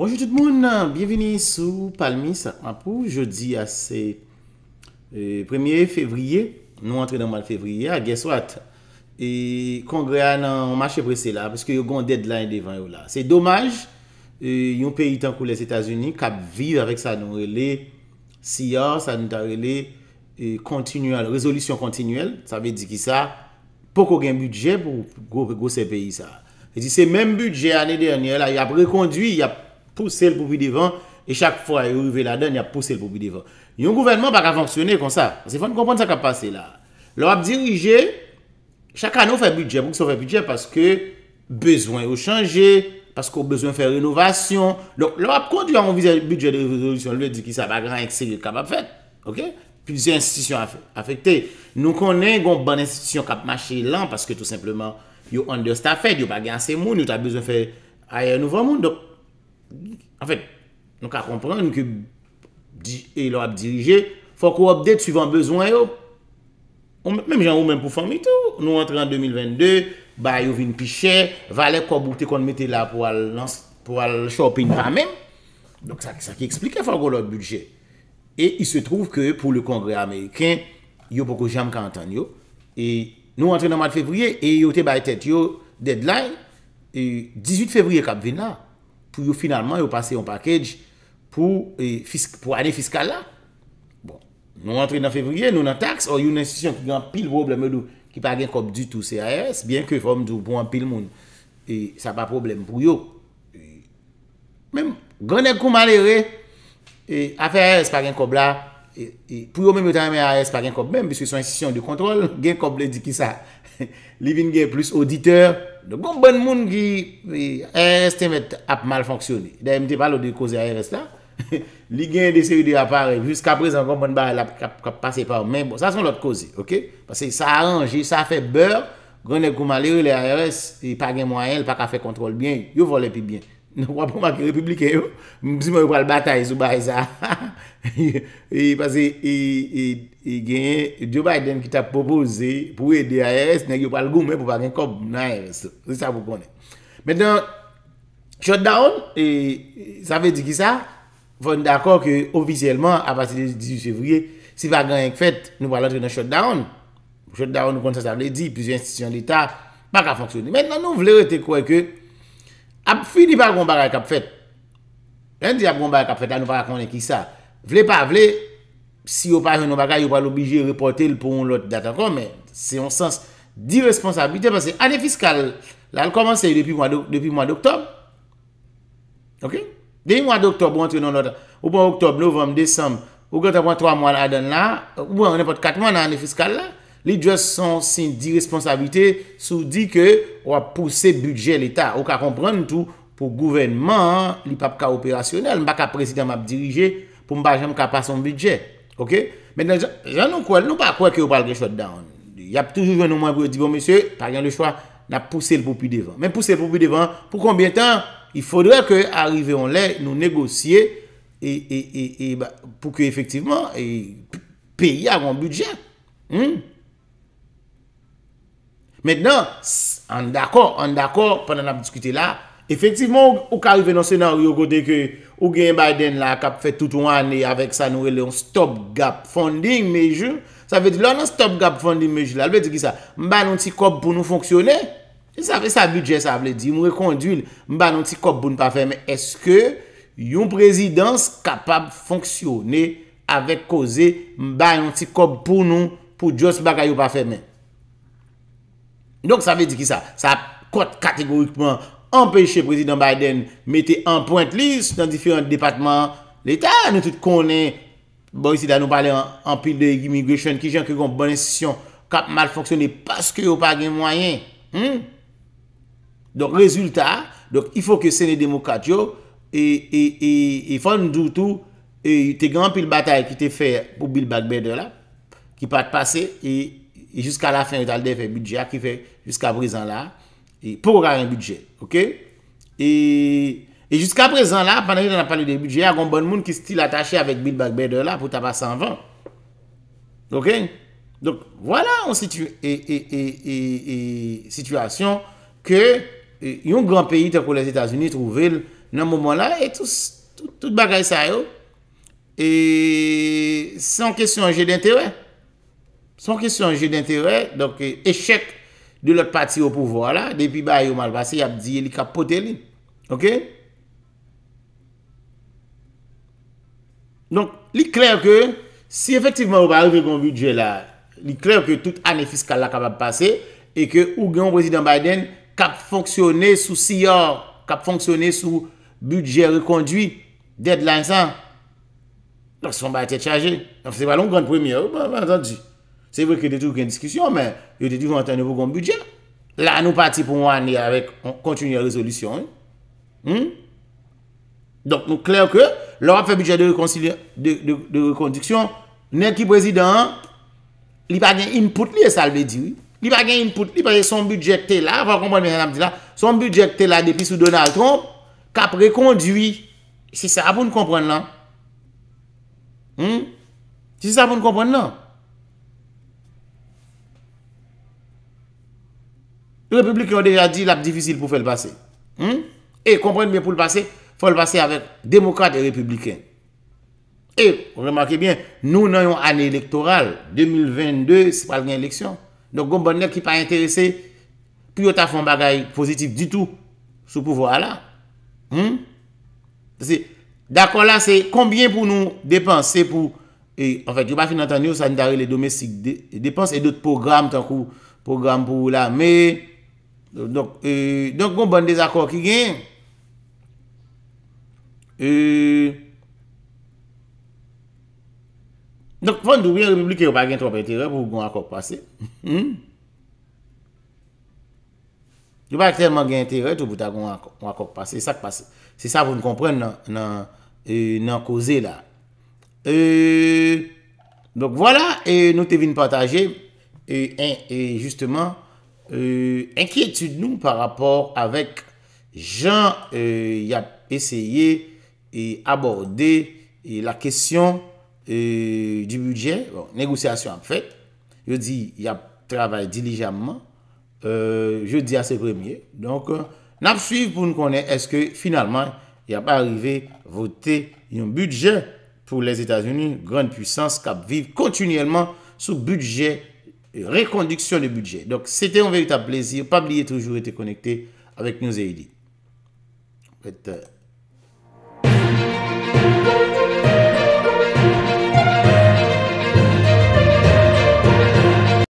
Bonjour tout le monde, bienvenue sous Palmy, Saint-Mapou, jeudi à c'est 1er euh, février, nous rentrons dans le mois de février, à Guésoit. Et congrès à nos marchés pressés là, parce qu'il y a eu un deadline devant eux là. C'est dommage, il y a un pays tant que les Etats-Unis qui a pu vivre avec sa nouvelle, sa nouvelle, sa nouvelle, continuelle, résolution continuelle, ça veut dire que ça n'a pas eu un budget pour ce pays-là. C'est le même budget l'année dernière, il y a eu un reconduit, il y a eu... pou sè l pou bi devan, e chak fwa yo rive la den, ya pou sè l pou bi devan. Yon gouvenman pa ka fonksyonè kon sa, se fon konpon sa ka pase la. Lò ap dirije, chaka nou fè bidje, pou ki sou fè bidje, paske, bezwen yo chanje, paske yo bezwen fè renovasyon, lò ap konjou anvize bidje de rezolusyon, lò di ki sa pa gran ekse yon ka pa fèd, ok, pi yon institisyon afekte, nou konen yon ban institisyon ka pa mache lan, paske tout simplement, yon understafèd, yon pa gen anse moun, yon ta bez anfen, nou ka kompren nou ke e lo ap dirije fok ou ap det suivant bezwen yo mèm jan ou mèm pou fami tout nou entre an 2022 ba yo vin pi chè va lè koubou te kon mette la pou al shopin pa mèm donc sa ki eksplike fok ou lò budget e y se trouve ke pou le kongre Ameriken, yo poko jam kantan yo, e nou entre nan mat fevriye, e yo te bay tet yo deadline, e 18 fevriye kap vin la yo finalman yo pase yon pakej e, pou ane fiskal la. Bon, nou antre nan fevriye, nou nan taks, yo yon institisyon ki yon pil probleme ki pa gen kob du tout C.A.R.S. bien ke fom di ou pou an pil moun e sa pa probleme pou yo. E, mem, gwenen kouman lere, e afe C.A.R.S. pa gen kob la, e afe C.A.R.S. pa gen kob la, E, e, pou yo mè mè tan mè ARS pa gen kop mèm, biske son insisyon di kontrol, gen kop lè di ki sa, li vin gen plus auditeur, do bon bon moun gen, ARS te mè ap mal fonksyonè, dè mè te palo di koze ARS la, li gen desi yu di apare, jusqu'a prez an, bon bon bar, la passe pa mèm, bon, sa son lòt koze, ok, pasè sa aranjè, sa fè beur, grenè kouman lè ou lè ARS, yi e, pa gen mwa yel, pa ka fè kontrol, yi yo volè pi byen, Nou wapouman ki republiken yo. Mpsi mwen yopal batay sou baye sa. E pase, e, e, e genye, diyo baye den ki ta popoze, pou e D.A.S. nen yopal goum e pou bagen kob nan E.S. Se sa wopone. Mwen dan, shot down, e, sa ve di ki sa? Fon d'akor ke, ofisyeleman, apasi 18 fevriye, si vagan yonk fet, nou wala tre nan shot down. Shot down, nou kon sa sa vle di, pizye institisyon l'Etat, baka foksyone. Mwen dan nou vle rete kwe ke, Fini pa ron bagay kap fèt. Ren di ap ron bagay kap fèt an nou pa rakonnen ki sa. Vle pa vle, si yo pa yon nou bagay, yo pa l'obigye repote l'pon l'ot datakon, men se yon sens di responsabili. Anè fiskal, lal komanse yon depi mwan d'oktop. Den yon mwan d'oktop, ou mwan bon, d'oktop, novem, desem, ou mwan d'oktop, ou mwan d'oktop, nou mwan d'oktop, nou mwan d'oktop, nou mwan d'oktop, Li just son sin di responsabilite sou di ke wap pousse budget l'Etat. Ou ka komprende tout pou gouvernement, li pa pa ka operasyonel. Mba ka presidèm ap dirije pou mba jèm ka pa son budget. Ok? Menè, jan nou kwa, nou pa kwa ki ou pal de chot dan. Y ap toujou jan nou mwen gwe di bon mesye, par yon le chwa, na pousse l'poupi devan. Men pousse l'poupi devan, pou kombien tan? Y foudre ke arrive on lè nou negosye pou ke efektiveman pey avon budget. Hmm? Met nan, ss, an d'akor, an d'akor, pandan ap diskute la, efektivman, ou ka rive nan senaryo kote ke ou gen Biden la kap fe tout ou ane avek sa nou ele yon Stop Gap Funding Mejou, sa ve di lò nan Stop Gap Funding Mejou la, lè di ki sa, mba yon ti kop pou nou fonksyonè? Sa ve sa bidje sa vle di, mwe kon du lè, mba yon ti kop pou nou pa fèmè, eske yon prezidans kapab fonksyonè avek koze mba yon ti kop pou nou pou djos baka yon pa fèmè? Donk sa ve di ki sa, sa kote kategorikman empèche président Biden mette en point list nan diferent departement l'Etat nou tout konen. Bon, isi da nou pale an pil de immigration ki jan ke kon bon insisyon kap mal fonksyon e paske yo pa gen mwayen. Donk rezultat, donk ifo ke sene demokat yo e fan doutou e te gran pil batay ki te fè pou bil bagbe de la ki pat pase e E jiska la fin ou talde fè budget ki fè jiska prezant la. E pou rar un budget. Ok? E jiska prezant la, pandan yon an apalou de budget, agon bon moun ki stil atache avèk bil bagbe de la pou taba 120. Ok? Donk, wala ou situ... E... E... E... Situasyon ke yon gran peyi te pou les Etats-Unis trouvel nan mouman la e tout bagay sa yo. E... San kesyon jè d'interè. Son kisyon jè d'interè, donk e euh, chèk de lòt pati w pouvò la, depi ba yon mal basè, yap diye li kap potè li. Ok? Donk, li kler ke, si efektivman w pa rive kon budjè la, li kler ke tout anè fiskal la kap ap basè, e ke ou genw prezident Biden kap fonksyonè sou siyor, kap fonksyonè sou budjè rekondwi, deadline san, donk son ba yote chajè. An fè pa loun gwen premye, w pa rive zan diye. Se vwe ke detu gen diskusyon, men yo detu vwantan nou pou kon budye. La nou pati pou mwan ni avèk kontinu ya resolusyon. Hmm? Donk nou kler ke, lor ap fè budye de rekondisyon, nen ki prezident, li pa gen input li e salbe diwi. Li pa gen input, li pa gen son budye te la, son budye te la depi sou Donald Trump, kap re kondwi. Si sa pou nou kompren nan? Hmm? Si sa pou nou kompren nan? Yon republik yon deja di la pdifisil pou fè l'passe. Hmm? E kompren men pou l'passe, fè l'passe avèr demokrate et republiken. E, remaké bien, nou nan yon ane elektoral, 2022, se pral gen l'eleksyon, nou gombo nèk ki pa interese, pou yon ta fon bagay pozitif di tou, sou pouvo ala. Hmm? D'akon la, se kombien pou nou depanse, se pou, e, en fèk, yo pa fin n'entendu, yo sanitari le domestik depanse, et d'ot program pou la, me... Donk goun ban dezakor ki gen. Donk fondou gen republik yo pa gen trope entere pou goun akok pase. Yo pa gen entere pou ta goun akok pase. Se sa pou nou kompren nan koze la. Donk wala nou te vin pataje. E justement. Enkieti euh, nou par rapport avek jan y euh, ap eseye E aborde la kesyon euh, du budget Negosyasyon ap fet Yo di y ap travay dilijaman Yo di ase premye Napsuiv pou nou konen Eske finalman y ap arrive vote yon budget Pour les Etats-Unis Gran puissance kap vive kontinuèlman Sou budget Réconduction du budget. Donc, c'était un véritable plaisir. Pas oublier toujours été connecté avec nous et euh,